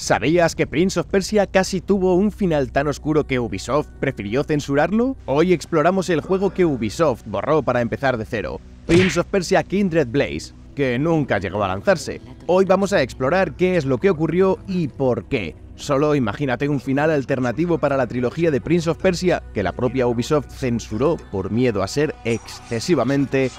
¿Sabías que Prince of Persia casi tuvo un final tan oscuro que Ubisoft prefirió censurarlo? Hoy exploramos el juego que Ubisoft borró para empezar de cero, Prince of Persia Kindred Blaze, que nunca llegó a lanzarse. Hoy vamos a explorar qué es lo que ocurrió y por qué. Solo imagínate un final alternativo para la trilogía de Prince of Persia que la propia Ubisoft censuró por miedo a ser excesivamente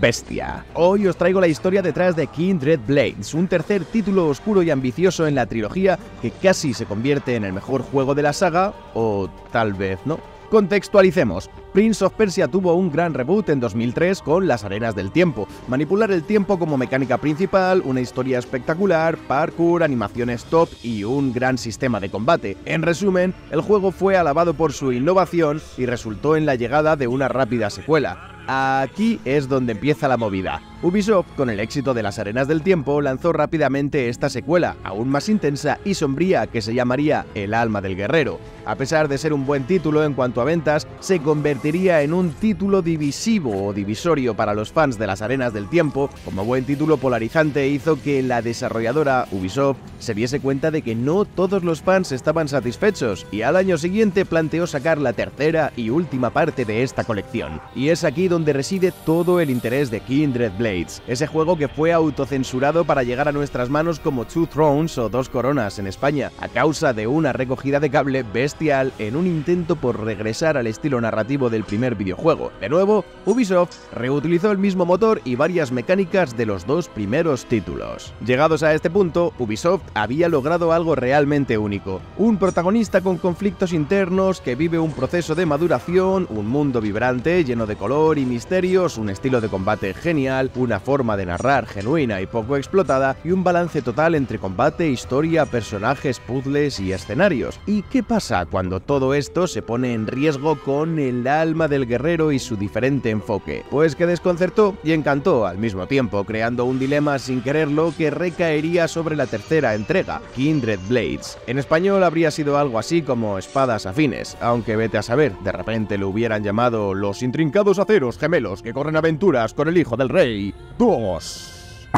bestia. Hoy os traigo la historia detrás de King Dread Blades, un tercer título oscuro y ambicioso en la trilogía que casi se convierte en el mejor juego de la saga, o tal vez no. Contextualicemos. Prince of Persia tuvo un gran reboot en 2003 con Las Arenas del Tiempo. Manipular el tiempo como mecánica principal, una historia espectacular, parkour, animaciones top y un gran sistema de combate. En resumen, el juego fue alabado por su innovación y resultó en la llegada de una rápida secuela. Aquí es donde empieza la movida. Ubisoft, con el éxito de las Arenas del Tiempo, lanzó rápidamente esta secuela, aún más intensa y sombría, que se llamaría El alma del guerrero. A pesar de ser un buen título en cuanto a ventas, se convertiría en un título divisivo o divisorio para los fans de las Arenas del Tiempo. Como buen título polarizante hizo que la desarrolladora Ubisoft se diese cuenta de que no todos los fans estaban satisfechos y al año siguiente planteó sacar la tercera y última parte de esta colección. Y es aquí donde reside todo el interés de Kindred Black ese juego que fue autocensurado para llegar a nuestras manos como Two Thrones o Dos Coronas en España, a causa de una recogida de cable bestial en un intento por regresar al estilo narrativo del primer videojuego. De nuevo, Ubisoft reutilizó el mismo motor y varias mecánicas de los dos primeros títulos. Llegados a este punto, Ubisoft había logrado algo realmente único, un protagonista con conflictos internos que vive un proceso de maduración, un mundo vibrante lleno de color y misterios, un estilo de combate genial, una forma de narrar genuina y poco explotada y un balance total entre combate, historia, personajes, puzzles y escenarios. ¿Y qué pasa cuando todo esto se pone en riesgo con el alma del guerrero y su diferente enfoque? Pues que desconcertó y encantó al mismo tiempo, creando un dilema sin quererlo que recaería sobre la tercera entrega, Kindred Blades. En español habría sido algo así como espadas afines, aunque vete a saber, de repente lo hubieran llamado los intrincados aceros gemelos que corren aventuras con el hijo del rey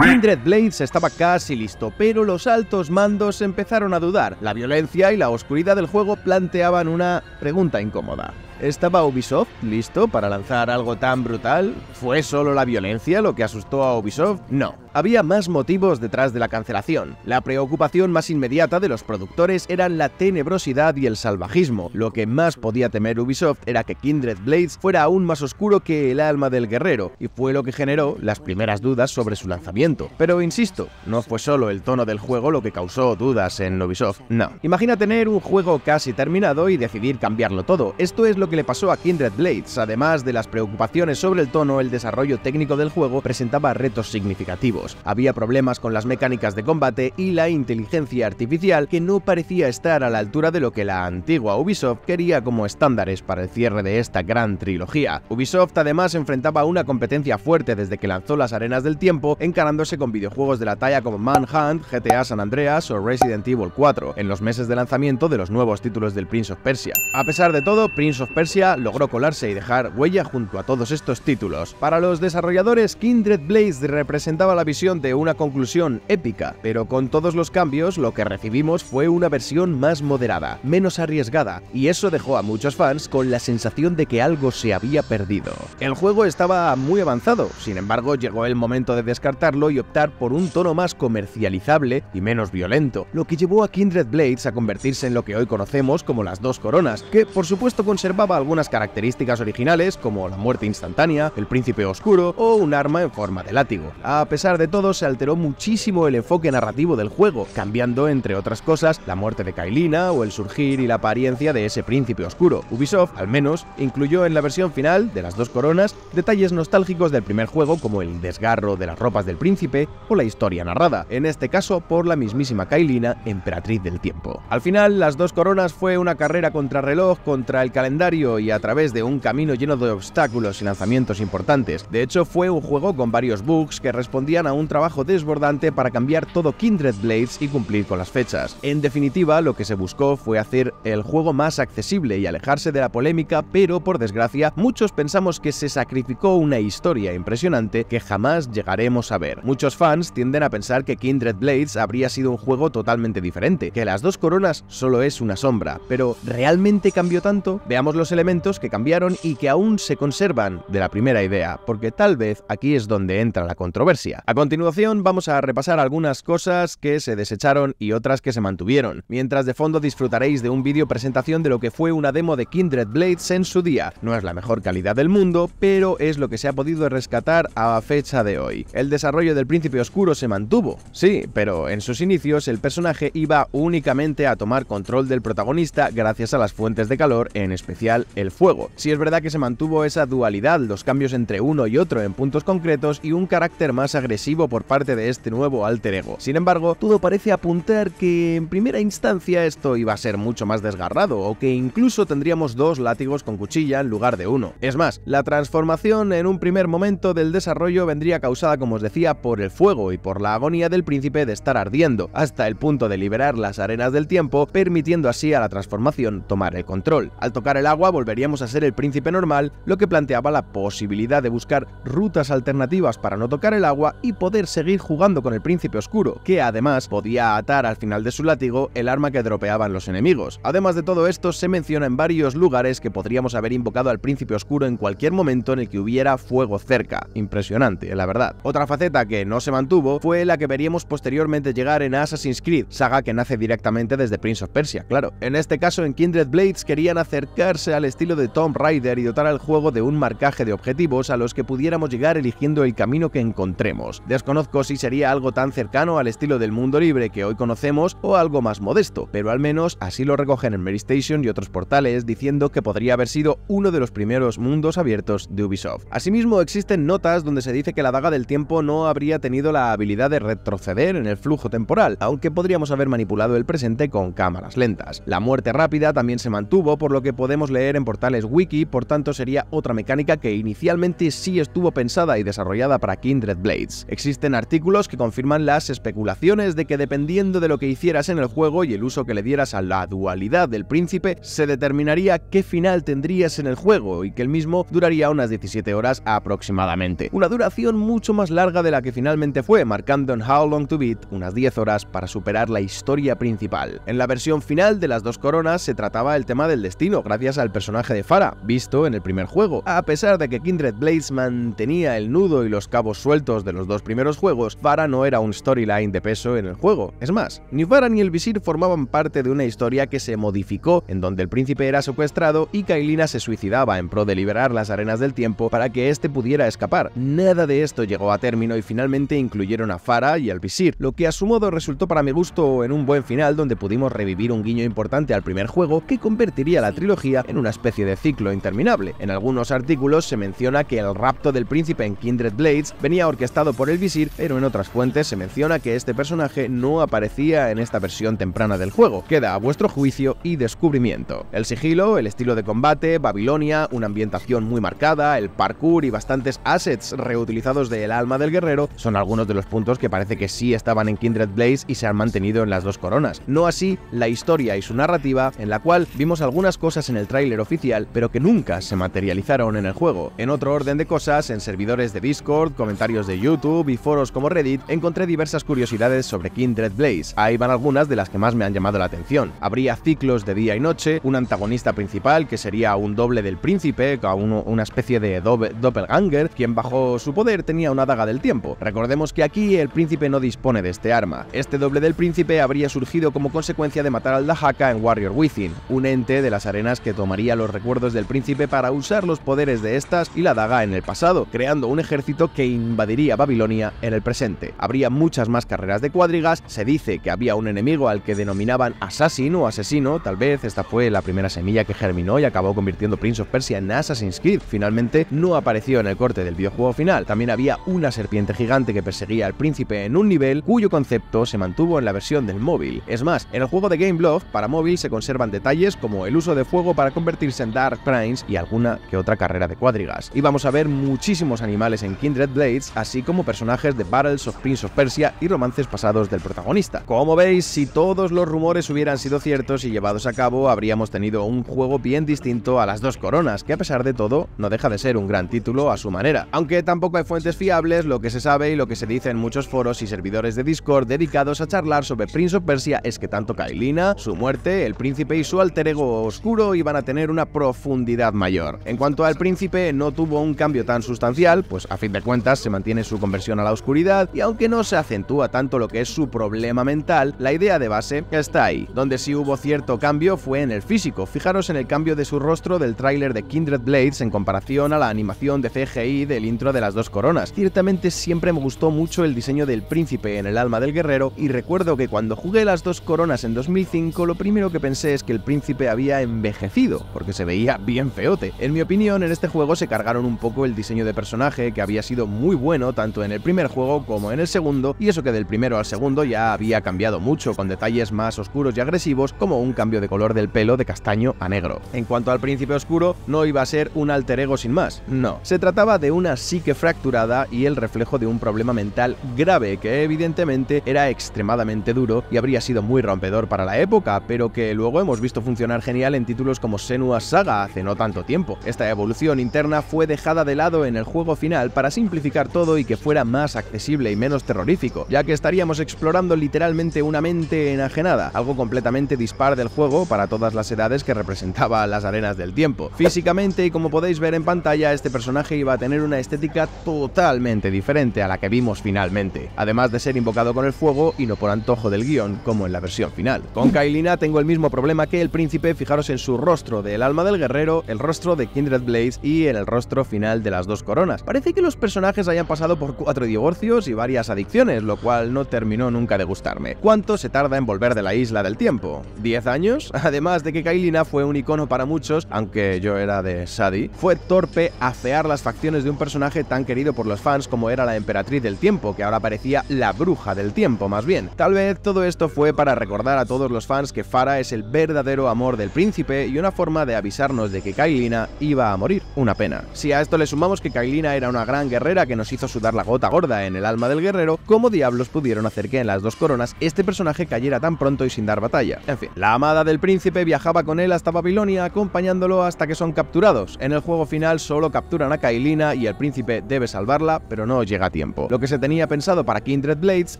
Kindred Blades estaba casi listo, pero los altos mandos empezaron a dudar. La violencia y la oscuridad del juego planteaban una pregunta incómoda. ¿Estaba Ubisoft listo para lanzar algo tan brutal? ¿Fue solo la violencia lo que asustó a Ubisoft? No. Había más motivos detrás de la cancelación. La preocupación más inmediata de los productores eran la tenebrosidad y el salvajismo. Lo que más podía temer Ubisoft era que Kindred Blades fuera aún más oscuro que el alma del guerrero, y fue lo que generó las primeras dudas sobre su lanzamiento. Pero insisto, no fue solo el tono del juego lo que causó dudas en Ubisoft, no. Imagina tener un juego casi terminado y decidir cambiarlo todo. Esto es lo que le pasó a Kindred Blades, además de las preocupaciones sobre el tono, el desarrollo técnico del juego presentaba retos significativos. Había problemas con las mecánicas de combate y la inteligencia artificial que no parecía estar a la altura de lo que la antigua Ubisoft quería como estándares para el cierre de esta gran trilogía. Ubisoft además enfrentaba una competencia fuerte desde que lanzó las arenas del tiempo, encarándose con videojuegos de la talla como Manhunt, GTA San Andreas o Resident Evil 4, en los meses de lanzamiento de los nuevos títulos del Prince of Persia. A pesar de todo, Prince of Persia logró colarse y dejar huella junto a todos estos títulos. Para los desarrolladores, Kindred Blades representaba la visión de una conclusión épica, pero con todos los cambios lo que recibimos fue una versión más moderada, menos arriesgada, y eso dejó a muchos fans con la sensación de que algo se había perdido. El juego estaba muy avanzado, sin embargo llegó el momento de descartarlo y optar por un tono más comercializable y menos violento, lo que llevó a Kindred Blades a convertirse en lo que hoy conocemos como las dos coronas, que por supuesto conservaba algunas características originales como la muerte instantánea, el príncipe oscuro o un arma en forma de látigo. A pesar de todo, se alteró muchísimo el enfoque narrativo del juego, cambiando entre otras cosas la muerte de Kailina o el surgir y la apariencia de ese príncipe oscuro. Ubisoft, al menos, incluyó en la versión final de las dos coronas detalles nostálgicos del primer juego como el desgarro de las ropas del príncipe o la historia narrada, en este caso por la mismísima Kailina, emperatriz del tiempo. Al final, las dos coronas fue una carrera contra reloj, contra el calendario y a través de un camino lleno de obstáculos y lanzamientos importantes. De hecho, fue un juego con varios bugs que respondían a un trabajo desbordante para cambiar todo Kindred Blades y cumplir con las fechas. En definitiva, lo que se buscó fue hacer el juego más accesible y alejarse de la polémica, pero por desgracia, muchos pensamos que se sacrificó una historia impresionante que jamás llegaremos a ver. Muchos fans tienden a pensar que Kindred Blades habría sido un juego totalmente diferente, que las dos coronas solo es una sombra, pero ¿realmente cambió tanto? Veamos los elementos que cambiaron y que aún se conservan de la primera idea, porque tal vez aquí es donde entra la controversia. A continuación vamos a repasar algunas cosas que se desecharon y otras que se mantuvieron, mientras de fondo disfrutaréis de un vídeo presentación de lo que fue una demo de Kindred Blades en su día. No es la mejor calidad del mundo, pero es lo que se ha podido rescatar a fecha de hoy. El desarrollo del Príncipe Oscuro se mantuvo, sí, pero en sus inicios el personaje iba únicamente a tomar control del protagonista gracias a las fuentes de calor, en especial el fuego. Si es verdad que se mantuvo esa dualidad, los cambios entre uno y otro en puntos concretos y un carácter más agresivo por parte de este nuevo alter ego. Sin embargo, todo parece apuntar que en primera instancia esto iba a ser mucho más desgarrado o que incluso tendríamos dos látigos con cuchilla en lugar de uno. Es más, la transformación en un primer momento del desarrollo vendría causada, como os decía, por el fuego y por la agonía del príncipe de estar ardiendo, hasta el punto de liberar las arenas del tiempo, permitiendo así a la transformación tomar el control. Al tocar el agua, volveríamos a ser el príncipe normal, lo que planteaba la posibilidad de buscar rutas alternativas para no tocar el agua y poder seguir jugando con el príncipe oscuro, que además podía atar al final de su látigo el arma que dropeaban los enemigos. Además de todo esto, se menciona en varios lugares que podríamos haber invocado al príncipe oscuro en cualquier momento en el que hubiera fuego cerca. Impresionante, la verdad. Otra faceta que no se mantuvo fue la que veríamos posteriormente llegar en Assassin's Creed, saga que nace directamente desde Prince of Persia, claro. En este caso, en Kindred Blades querían acercarse al estilo de Tomb Raider y dotar al juego de un marcaje de objetivos a los que pudiéramos llegar eligiendo el camino que encontremos. Desconozco si sería algo tan cercano al estilo del mundo libre que hoy conocemos o algo más modesto, pero al menos así lo recogen en Mary Station y otros portales diciendo que podría haber sido uno de los primeros mundos abiertos de Ubisoft. Asimismo, existen notas donde se dice que la daga del tiempo no habría tenido la habilidad de retroceder en el flujo temporal, aunque podríamos haber manipulado el presente con cámaras lentas. La muerte rápida también se mantuvo, por lo que podemos leer en portales wiki, por tanto sería otra mecánica que inicialmente sí estuvo pensada y desarrollada para Kindred Blades. Existen artículos que confirman las especulaciones de que dependiendo de lo que hicieras en el juego y el uso que le dieras a la dualidad del príncipe, se determinaría qué final tendrías en el juego y que el mismo duraría unas 17 horas aproximadamente. Una duración mucho más larga de la que finalmente fue, marcando en How Long to Beat unas 10 horas para superar la historia principal. En la versión final de las dos coronas se trataba el tema del destino, gracias al personaje de Farah, visto en el primer juego. A pesar de que Kindred Blades mantenía el nudo y los cabos sueltos de los dos primeros juegos, Farah no era un storyline de peso en el juego. Es más, ni Fara ni el visir formaban parte de una historia que se modificó, en donde el príncipe era secuestrado y Kailina se suicidaba en pro de liberar las arenas del tiempo para que éste pudiera escapar. Nada de esto llegó a término y finalmente incluyeron a Farah y al visir, lo que a su modo resultó para mi gusto en un buen final donde pudimos revivir un guiño importante al primer juego que convertiría la trilogía en una especie de ciclo interminable. En algunos artículos se menciona que el rapto del príncipe en Kindred Blades venía orquestado por el visir, pero en otras fuentes se menciona que este personaje no aparecía en esta versión temprana del juego. Queda a vuestro juicio y descubrimiento. El sigilo, el estilo de combate, Babilonia, una ambientación muy marcada, el parkour y bastantes assets reutilizados del alma del guerrero son algunos de los puntos que parece que sí estaban en Kindred Blades y se han mantenido en las dos coronas. No así la historia y su narrativa, en la cual vimos algunas cosas en el trailer oficial, pero que nunca se materializaron en el juego. En otro orden de cosas, en servidores de Discord, comentarios de YouTube y foros como Reddit, encontré diversas curiosidades sobre Kindred Blaze. Ahí van algunas de las que más me han llamado la atención. Habría ciclos de día y noche, un antagonista principal que sería un doble del príncipe, una especie de doppelganger, quien bajo su poder tenía una daga del tiempo. Recordemos que aquí el príncipe no dispone de este arma. Este doble del príncipe habría surgido como consecuencia de matar al Dahaka en Warrior Within, un ente de las arenas que tomó tomaría los recuerdos del príncipe para usar los poderes de estas y la daga en el pasado, creando un ejército que invadiría Babilonia en el presente. Habría muchas más carreras de cuadrigas, se dice que había un enemigo al que denominaban Assassin o Asesino, tal vez esta fue la primera semilla que germinó y acabó convirtiendo Prince of Persia en Assassin's Creed, finalmente no apareció en el corte del videojuego final. También había una serpiente gigante que perseguía al príncipe en un nivel cuyo concepto se mantuvo en la versión del móvil. Es más, en el juego de Game Love para móvil se conservan detalles como el uso de fuego para convertirse en Dark Primes y alguna que otra carrera de cuadrigas. Y vamos a ver muchísimos animales en Kindred Blades, así como personajes de Battles of Prince of Persia y romances pasados del protagonista. Como veis, si todos los rumores hubieran sido ciertos y llevados a cabo, habríamos tenido un juego bien distinto a las dos coronas, que a pesar de todo, no deja de ser un gran título a su manera. Aunque tampoco hay fuentes fiables, lo que se sabe y lo que se dice en muchos foros y servidores de Discord dedicados a charlar sobre Prince of Persia es que tanto Kailina, su muerte, el príncipe y su alter ego oscuro iban a tener tener una profundidad mayor. En cuanto al príncipe, no tuvo un cambio tan sustancial, pues a fin de cuentas se mantiene su conversión a la oscuridad, y aunque no se acentúa tanto lo que es su problema mental, la idea de base está ahí. Donde sí hubo cierto cambio fue en el físico. Fijaros en el cambio de su rostro del tráiler de Kindred Blades en comparación a la animación de CGI del intro de las dos coronas. Ciertamente siempre me gustó mucho el diseño del príncipe en el alma del guerrero y recuerdo que cuando jugué las dos coronas en 2005 lo primero que pensé es que el príncipe había envejecido porque se veía bien feote. En mi opinión, en este juego se cargaron un poco el diseño de personaje, que había sido muy bueno tanto en el primer juego como en el segundo, y eso que del primero al segundo ya había cambiado mucho, con detalles más oscuros y agresivos, como un cambio de color del pelo de castaño a negro. En cuanto al príncipe oscuro, no iba a ser un alter ego sin más, no. Se trataba de una psique fracturada y el reflejo de un problema mental grave que evidentemente era extremadamente duro y habría sido muy rompedor para la época, pero que luego hemos visto funcionar genial en títulos como Senua Saga hace no tanto tiempo. Esta evolución interna fue dejada de lado en el juego final para simplificar todo y que fuera más accesible y menos terrorífico, ya que estaríamos explorando literalmente una mente enajenada, algo completamente dispar del juego para todas las edades que representaba las arenas del tiempo. Físicamente, y como podéis ver en pantalla, este personaje iba a tener una estética totalmente diferente a la que vimos finalmente, además de ser invocado con el fuego y no por antojo del guión como en la versión final. Con Kailina tengo el mismo problema que el príncipe, fijaros en su rostro del alma del guerrero, el rostro de Kindred Blades y en el rostro final de las dos coronas. Parece que los personajes hayan pasado por cuatro divorcios y varias adicciones, lo cual no terminó nunca de gustarme. ¿Cuánto se tarda en volver de la isla del tiempo? ¿10 años? Además de que Kailina fue un icono para muchos, aunque yo era de Sadie, fue torpe afear las facciones de un personaje tan querido por los fans como era la emperatriz del tiempo, que ahora parecía la bruja del tiempo más bien. Tal vez todo esto fue para recordar a todos los fans que Farah es el verdadero amor del príncipe y una forma de avisarnos de que Kailina iba a morir, una pena. Si a esto le sumamos que Kailina era una gran guerrera que nos hizo sudar la gota gorda en el alma del guerrero, ¿cómo diablos pudieron hacer que en las dos coronas este personaje cayera tan pronto y sin dar batalla? En fin, la amada del príncipe viajaba con él hasta Babilonia acompañándolo hasta que son capturados. En el juego final solo capturan a Kailina y el príncipe debe salvarla, pero no llega a tiempo. Lo que se tenía pensado para Kindred Blades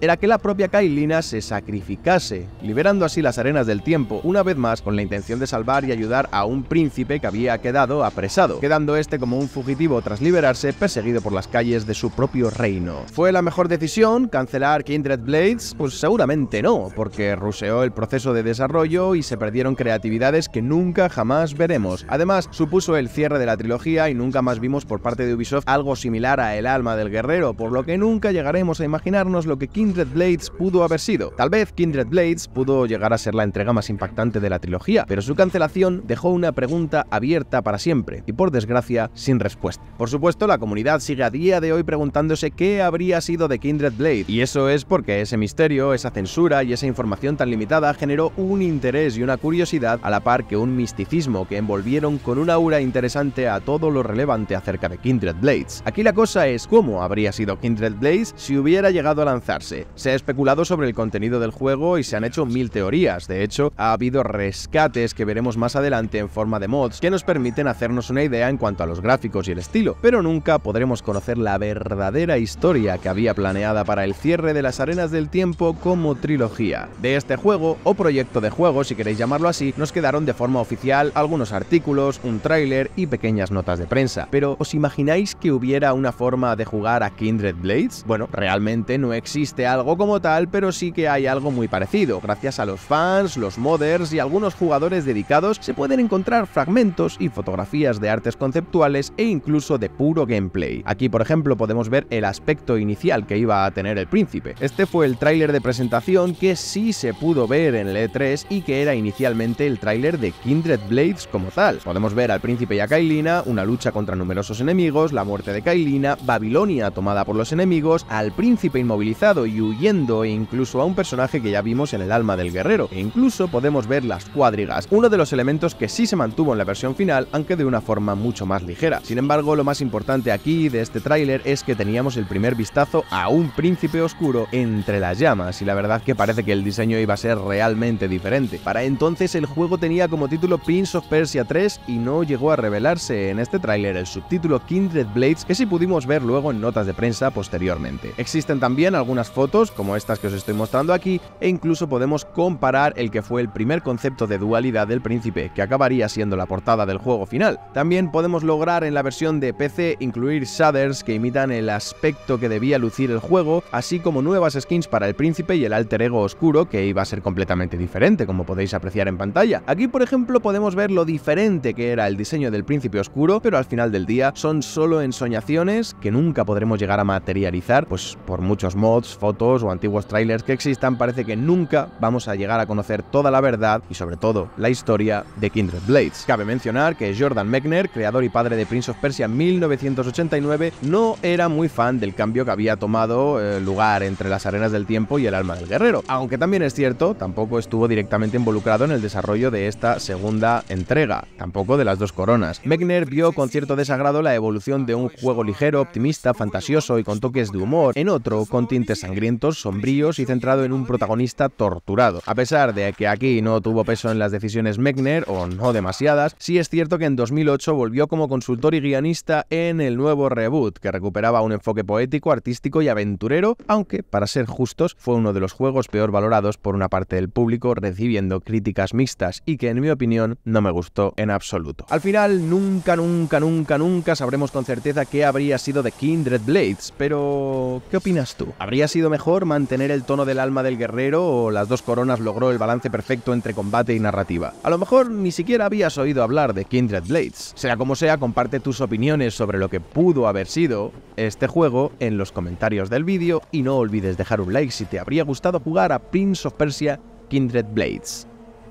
era que la propia Kailina se sacrificase, liberando así las arenas del tiempo, una vez más con la intención de salvar y ayudar a un príncipe que había quedado apresado, quedando este como un fugitivo tras liberarse perseguido por las calles de su propio reino. ¿Fue la mejor decisión cancelar Kindred Blades? Pues seguramente no, porque ruseó el proceso de desarrollo y se perdieron creatividades que nunca jamás veremos. Además, supuso el cierre de la trilogía y nunca más vimos por parte de Ubisoft algo similar a El alma del guerrero, por lo que nunca llegaremos a imaginarnos lo que Kindred Blades pudo haber sido. Tal vez Kindred Blades pudo llegar a ser la entrega más impactante de la trilogía, pero su cancelación dejó una pregunta abierta para siempre y por desgracia sin respuesta. Por supuesto, la comunidad sigue a día de hoy preguntándose qué habría sido de Kindred Blade y eso es porque ese misterio, esa censura y esa información tan limitada generó un interés y una curiosidad a la par que un misticismo que envolvieron con una aura interesante a todo lo relevante acerca de Kindred Blades. Aquí la cosa es cómo habría sido Kindred Blades si hubiera llegado a lanzarse. Se ha especulado sobre el contenido del juego y se han hecho mil teorías. De hecho, ha habido rescates que veremos más adelante en forma de mods, que nos permiten hacernos una idea en cuanto a los gráficos y el estilo, pero nunca podremos conocer la verdadera historia que había planeada para el cierre de las arenas del tiempo como trilogía. De este juego, o proyecto de juego si queréis llamarlo así, nos quedaron de forma oficial algunos artículos, un tráiler y pequeñas notas de prensa, pero ¿os imagináis que hubiera una forma de jugar a Kindred Blades? Bueno, realmente no existe algo como tal, pero sí que hay algo muy parecido. Gracias a los fans, los modders y algunos jugadores dedicados, se pueden encontrar fragmentos y fotografías de artes conceptuales e incluso de puro gameplay. Aquí, por ejemplo, podemos ver el aspecto inicial que iba a tener el príncipe. Este fue el tráiler de presentación que sí se pudo ver en el E3 y que era inicialmente el tráiler de Kindred Blades como tal. Podemos ver al príncipe y a Kailina, una lucha contra numerosos enemigos, la muerte de Kailina, Babilonia tomada por los enemigos, al príncipe inmovilizado y huyendo e incluso a un personaje que ya vimos en el alma del guerrero. E incluso podemos ver las cuadrigas, uno de los elementos que sí se mantuvo en la versión final, aunque de una forma mucho más ligera. Sin embargo, lo más importante aquí de este tráiler es que teníamos el primer vistazo a un príncipe oscuro entre las llamas, y la verdad que parece que el diseño iba a ser realmente diferente. Para entonces el juego tenía como título Prince of Persia 3 y no llegó a revelarse en este tráiler el subtítulo Kindred Blades que sí pudimos ver luego en notas de prensa posteriormente. Existen también algunas fotos, como estas que os estoy mostrando aquí, e incluso podemos comparar el que fue el primer concepto de dualidad del príncipe, que acaba varía siendo la portada del juego final. También podemos lograr en la versión de PC incluir shaders que imitan el aspecto que debía lucir el juego, así como nuevas skins para el príncipe y el alter ego oscuro que iba a ser completamente diferente, como podéis apreciar en pantalla. Aquí, por ejemplo, podemos ver lo diferente que era el diseño del príncipe oscuro, pero al final del día son solo ensoñaciones que nunca podremos llegar a materializar, pues por muchos mods, fotos o antiguos trailers que existan, parece que nunca vamos a llegar a conocer toda la verdad y sobre todo la historia de Kingdom Blades. Cabe mencionar que Jordan Mechner, creador y padre de Prince of Persia en 1989, no era muy fan del cambio que había tomado eh, lugar entre las arenas del tiempo y el alma del guerrero, aunque también es cierto, tampoco estuvo directamente involucrado en el desarrollo de esta segunda entrega, tampoco de las dos coronas. Mechner vio con cierto desagrado la evolución de un juego ligero, optimista, fantasioso y con toques de humor, en otro con tintes sangrientos, sombríos y centrado en un protagonista torturado. A pesar de que aquí no tuvo peso en las decisiones Mechner, o demasiadas, sí es cierto que en 2008 volvió como consultor y guionista en el nuevo reboot, que recuperaba un enfoque poético, artístico y aventurero, aunque, para ser justos, fue uno de los juegos peor valorados por una parte del público, recibiendo críticas mixtas y que, en mi opinión, no me gustó en absoluto. Al final, nunca, nunca, nunca, nunca sabremos con certeza qué habría sido de Kindred Blades, pero... ¿qué opinas tú? ¿Habría sido mejor mantener el tono del alma del guerrero o las dos coronas logró el balance perfecto entre combate y narrativa? A lo mejor ni siquiera habías oído hablar de Kindred Blades. Sea como sea, comparte tus opiniones sobre lo que pudo haber sido este juego en los comentarios del vídeo y no olvides dejar un like si te habría gustado jugar a Prince of Persia Kindred Blades.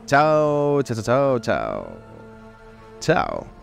Chao, chao, chao, chao. Chao.